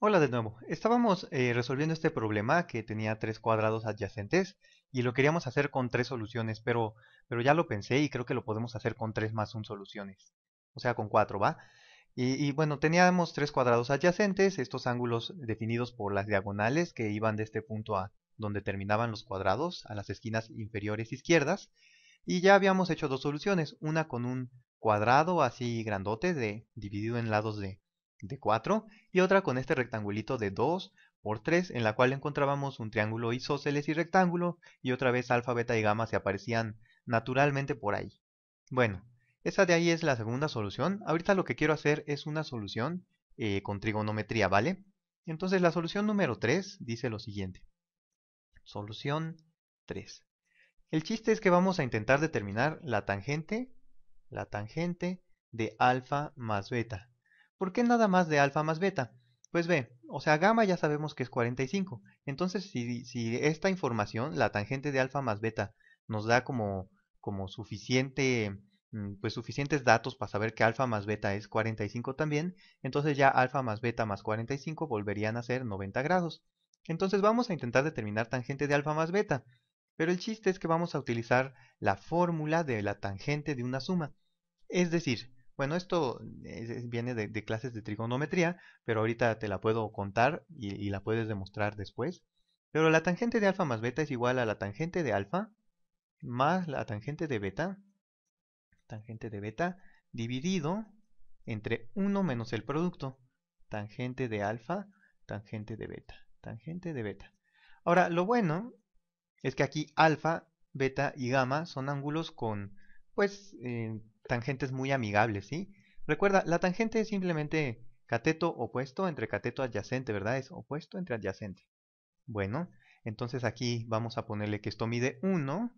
Hola de nuevo, estábamos eh, resolviendo este problema que tenía tres cuadrados adyacentes y lo queríamos hacer con tres soluciones, pero, pero ya lo pensé y creo que lo podemos hacer con tres más un soluciones, o sea con cuatro, ¿va? Y, y bueno, teníamos tres cuadrados adyacentes, estos ángulos definidos por las diagonales que iban de este punto a donde terminaban los cuadrados, a las esquinas inferiores izquierdas, y ya habíamos hecho dos soluciones, una con un cuadrado así grandote de, dividido en lados de de 4 y otra con este rectangulito de 2 por 3 en la cual encontrábamos un triángulo isósceles y rectángulo y otra vez alfa, beta y gamma se aparecían naturalmente por ahí. Bueno, esa de ahí es la segunda solución. Ahorita lo que quiero hacer es una solución eh, con trigonometría, ¿vale? Entonces la solución número 3 dice lo siguiente. Solución 3. El chiste es que vamos a intentar determinar la tangente, la tangente de alfa más beta. ¿Por qué nada más de alfa más beta? Pues ve, o sea, gamma ya sabemos que es 45. Entonces, si, esta información, la tangente de alfa más beta, nos da como, como suficiente, mm, pues suficientes datos para saber que alfa más beta es 45 también, entonces ya alfa más beta más 45 volverían a ser 90 grados. Entonces vamos a intentar determinar tangente de alfa más beta, pero el chiste es que vamos a utilizar la fórmula de la tangente de una suma. Es decir, bueno, esto viene de, clases de trigonometría, pero ahorita te la puedo contar y, la puedes demostrar después. Pero la tangente de alfa más beta es igual a la tangente de alfa más la tangente de beta, tangente de beta, dividido entre 1 menos el producto, tangente de alfa, tangente de beta, tangente de beta. Ahora, lo bueno es que aquí alfa, beta y gamma son ángulos con, pues, eh, tangentes muy amigables, ¿sí? Recuerda, la tangente es simplemente cateto opuesto entre cateto adyacente, ¿verdad? Es opuesto entre adyacente. Bueno, entonces aquí vamos a ponerle que esto mide 1.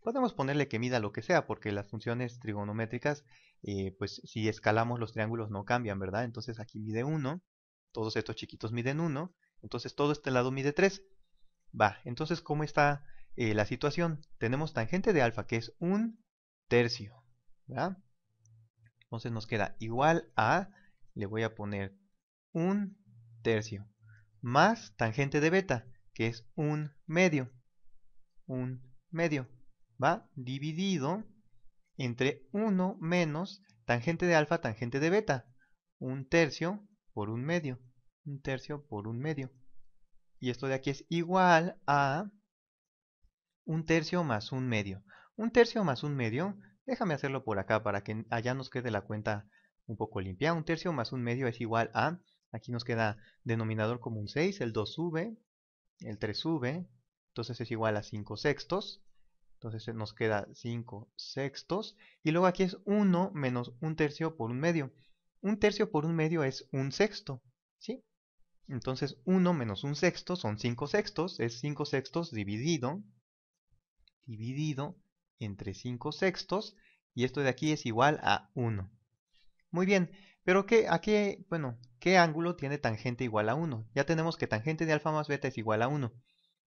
Podemos ponerle que mida lo que sea, porque las funciones trigonométricas, eh, pues si escalamos los triángulos no cambian, ¿verdad? Entonces aquí mide 1, todos estos chiquitos miden 1, entonces todo este lado mide 3. Va, entonces ¿cómo está eh, la situación? Tenemos tangente de alfa, que es un tercio. ¿verdad? Entonces nos queda igual a, le voy a poner un tercio, más tangente de beta, que es un medio, un medio, ¿va? Dividido entre 1 menos tangente de alfa, tangente de beta, un tercio por un medio, un tercio por un medio. Y esto de aquí es igual a un tercio más un medio. Un tercio más un medio Déjame hacerlo por acá para que allá nos quede la cuenta un poco limpia. Un tercio más un medio es igual a, aquí nos queda denominador como un 6, el 2 sube, el 3 sube, entonces es igual a 5 sextos. Entonces nos queda 5 sextos. Y luego aquí es 1 menos un tercio por un medio. Un tercio por un medio es un sexto. ¿sí? Entonces 1 menos un sexto son 5 sextos. Es 5 sextos dividido. Dividido entre 5 sextos y esto de aquí es igual a 1. Muy bien, pero ¿qué, a qué, bueno, ¿qué ángulo tiene tangente igual a 1? Ya tenemos que tangente de alfa más beta es igual a 1.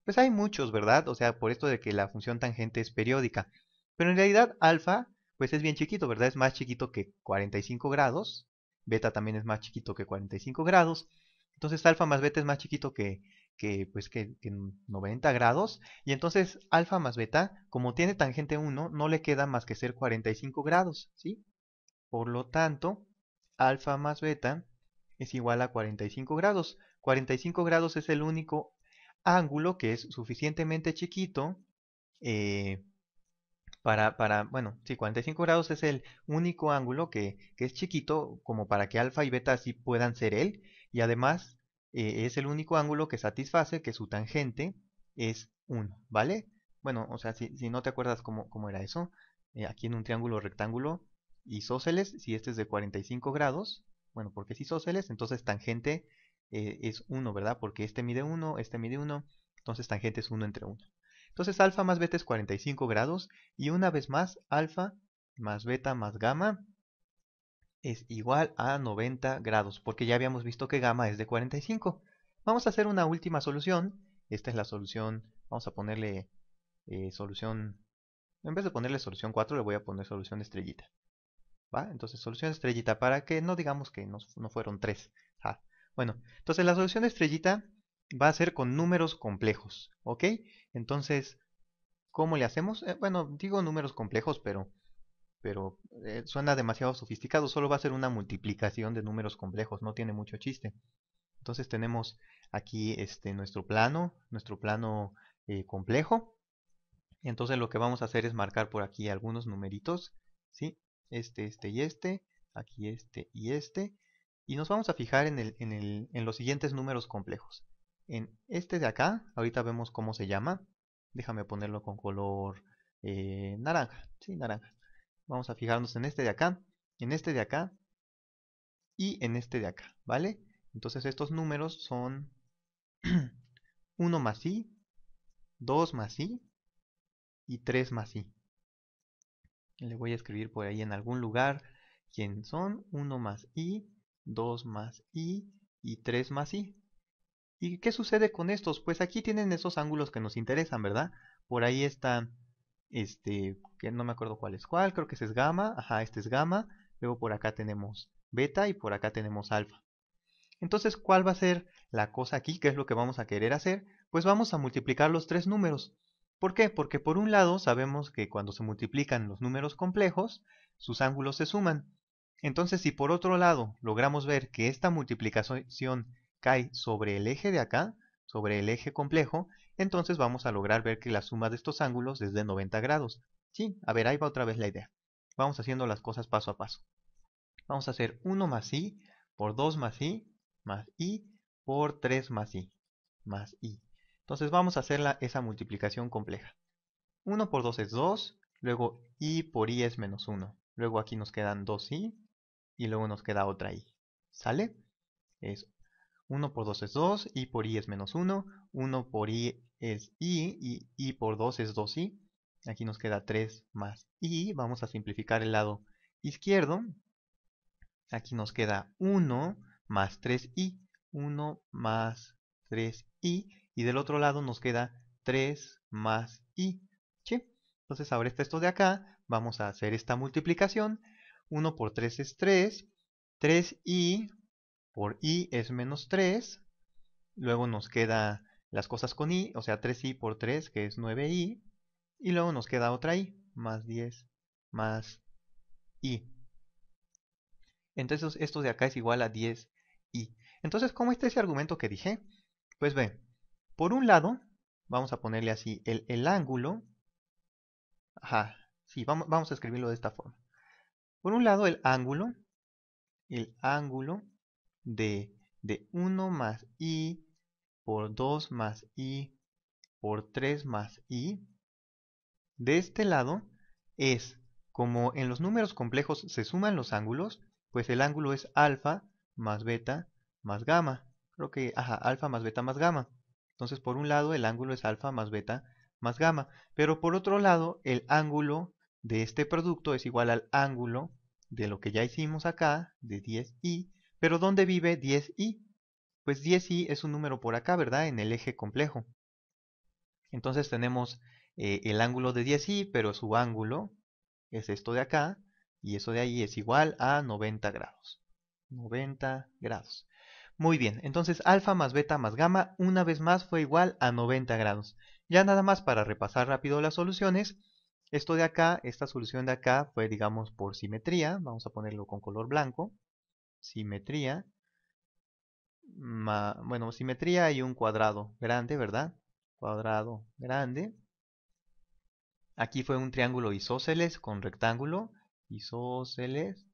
Pues hay muchos, ¿verdad? O sea, por esto de que la función tangente es periódica. Pero en realidad alfa pues es bien chiquito, ¿verdad? Es más chiquito que 45 grados. Beta también es más chiquito que 45 grados. Entonces alfa más beta es más chiquito que que pues que, 90 grados y entonces alfa más beta como tiene tangente 1 no le queda más que ser 45 grados ¿sí? por lo tanto alfa más beta es igual a 45 grados 45 grados es el único ángulo que es suficientemente chiquito eh, para, para, bueno, sí, 45 grados es el único ángulo que, que es chiquito como para que alfa y beta así puedan ser él y además eh, es el único ángulo que satisface que su tangente es 1, ¿vale? Bueno, o sea, si, no te acuerdas cómo, era eso, eh, aquí en un triángulo rectángulo isósceles, si este es de 45 grados, bueno, porque es isósceles, entonces tangente eh, es 1, ¿verdad? Porque este mide 1, este mide 1, entonces tangente es 1 entre 1. Entonces alfa más beta es 45 grados y una vez más alfa más beta más gamma es igual a 90 grados, porque ya habíamos visto que gamma es de 45. Vamos a hacer una última solución. Esta es la solución, vamos a ponerle eh, solución, en vez de ponerle solución 4, le voy a poner solución estrellita. ¿Va? Entonces solución estrellita, para que no digamos que no, fueron 3. Ah, bueno, entonces la solución estrellita va a ser con números complejos, ¿ok? Entonces, ¿cómo le hacemos? Eh, bueno, digo números complejos, pero pero eh, suena demasiado sofisticado, solo va a ser una multiplicación de números complejos, no tiene mucho chiste. Entonces tenemos aquí este, nuestro plano, nuestro plano eh, complejo. Entonces lo que vamos a hacer es marcar por aquí algunos numeritos, ¿sí? Este, este y este, aquí este y este. Y nos vamos a fijar en, el, en, el, en los siguientes números complejos. En este de acá, ahorita vemos cómo se llama. Déjame ponerlo con color eh, naranja, sí, naranja. Vamos a fijarnos en este de acá, en este de acá y en este de acá, ¿vale? Entonces estos números son 1 más i, 2 más i y 3 más i. Le voy a escribir por ahí en algún lugar quién son 1 más i, 2 más i y 3 más i. ¿Y qué sucede con estos? Pues aquí tienen esos ángulos que nos interesan, ¿verdad? Por ahí está este, que no me acuerdo cuál es cuál, creo que ese es gamma, ajá, este es gamma, luego por acá tenemos beta y por acá tenemos alfa. Entonces, ¿cuál va a ser la cosa aquí? ¿Qué es lo que vamos a querer hacer? Pues vamos a multiplicar los tres números. ¿Por qué? Porque por un lado sabemos que cuando se multiplican los números complejos, sus ángulos se suman. Entonces, si por otro lado logramos ver que esta multiplicación cae sobre el eje de acá, sobre el eje complejo, entonces vamos a lograr ver que la suma de estos ángulos es de 90 grados. Sí, a ver, ahí va otra vez la idea. Vamos haciendo las cosas paso a paso. Vamos a hacer 1 más i por 2 más i más i por 3 más i más i. Entonces vamos a hacer esa multiplicación compleja. 1 por 2 es 2, luego i por i es menos 1. Luego aquí nos quedan 2i y luego nos queda otra i. ¿Sale? Es 1 por 2 es 2, i por i es menos 1, 1 por i es i, y i por 2 es 2i. Aquí nos queda 3 más i, vamos a simplificar el lado izquierdo. Aquí nos queda 1 más 3i, 1 más 3i, y del otro lado nos queda 3 más i. ¿Sí? Entonces ahora está esto de acá, vamos a hacer esta multiplicación. 1 por 3 es 3, 3i por i es menos 3, luego nos queda las cosas con i, o sea 3i por 3 que es 9i, y luego nos queda otra i, más 10 más i. Entonces esto de acá es igual a 10i. Entonces, ¿cómo está ese argumento que dije? Pues ve, por un lado, vamos a ponerle así el, ángulo, ajá, sí, vamos a escribirlo de esta forma. Por un lado el ángulo, el ángulo de 1 más i por 2 más i por 3 más i de este lado es, como en los números complejos se suman los ángulos, pues el ángulo es alfa más beta más gamma. Creo que, ajá, alfa más beta más gamma. Entonces, por un lado, el ángulo es alfa más beta más gamma. Pero por otro lado, el ángulo de este producto es igual al ángulo de lo que ya hicimos acá, de 10i, pero ¿dónde vive 10i? Pues 10i es un número por acá, ¿verdad? En el eje complejo. Entonces tenemos eh, el ángulo de 10i, pero su ángulo es esto de acá, y eso de ahí es igual a 90 grados. 90 grados. Muy bien, entonces alfa más beta más gamma una vez más fue igual a 90 grados. Ya nada más para repasar rápido las soluciones, esto de acá, esta solución de acá fue digamos por simetría, vamos a ponerlo con color blanco, simetría, bueno, simetría y un cuadrado grande, ¿verdad? Cuadrado grande. Aquí fue un triángulo isósceles con rectángulo, isósceles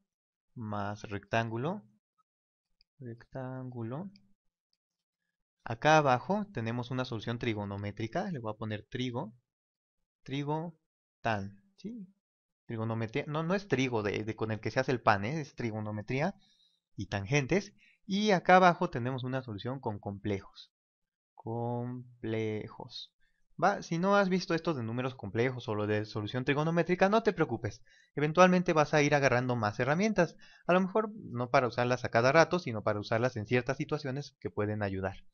más rectángulo, rectángulo. Acá abajo tenemos una solución trigonométrica, le voy a poner trigo, trigo tan, ¿sí? Trigonometría, no, no es trigo de, con el que se hace el pan, ¿eh? es trigonometría y tangentes. Y acá abajo tenemos una solución con complejos. Complejos. ¿Va? Si no has visto esto de números complejos o lo de solución trigonométrica, no te preocupes. Eventualmente vas a ir agarrando más herramientas. A lo mejor no para usarlas a cada rato, sino para usarlas en ciertas situaciones que pueden ayudar.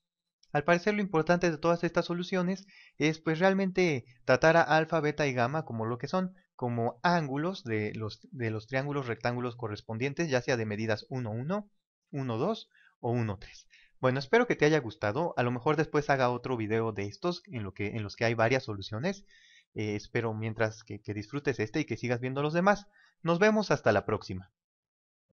Al parecer lo importante de todas estas soluciones es pues realmente tratar a alfa, beta y gamma como lo que son, como ángulos de los, de los triángulos rectángulos correspondientes, ya sea de medidas 1, 1, 1, 2 o 1, 3. Bueno, espero que te haya gustado. A lo mejor después haga otro video de estos en, lo que, en los que hay varias soluciones. Eh, espero mientras que disfrutes este y que sigas viendo los demás. Nos vemos hasta la próxima.